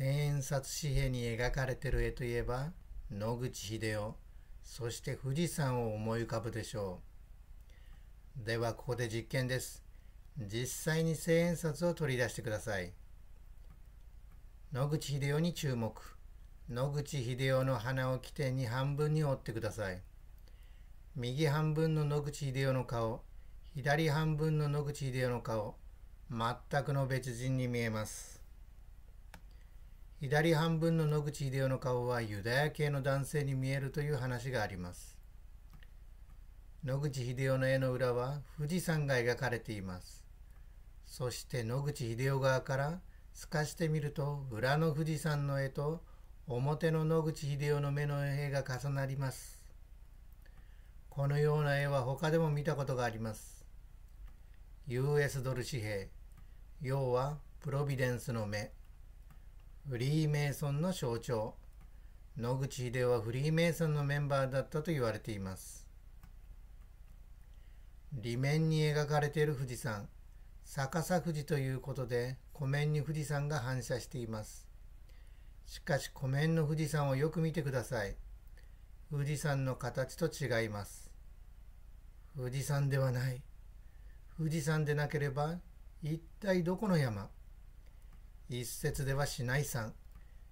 千円札紙幣に描かれてる絵といえば野口英世そして富士山を思い浮かぶでしょうではここで実験です実際に千円札を取り出してください野口英世に注目野口英世の鼻を起点に半分に折ってください右半分の野口英世の顔左半分の野口英世の顔全くの別人に見えます左半分の野口英世の顔はユダヤ系の男性に見えるという話があります野口英世の絵の裏は富士山が描かれていますそして野口英世側から透かしてみると裏の富士山の絵と表の野口英世の目の絵が重なりますこのような絵は他でも見たことがあります US ドル紙幣要はプロビデンスの目フリーメイソンの象徴野口英世はフリーメイソンのメンバーだったと言われています裏面に描かれている富士山逆さ富士ということで湖面に富士山が反射していますしかし湖面の富士山をよく見てください富士山の形と違います富士山ではない富士山でなければ一体どこの山一説ではシナイ山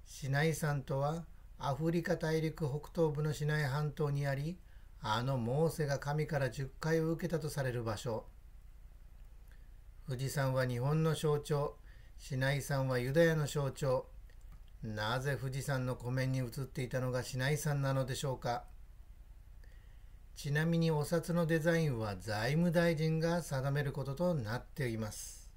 シナイ山とはアフリカ大陸北東部のシナイ半島にありあのモーセが神から10回を受けたとされる場所富士山は日本の象徴シナイ山はユダヤの象徴なぜ富士山の湖面に映っていたのがシナイ山なのでしょうかちなみにお札のデザインは財務大臣が定めることとなっています。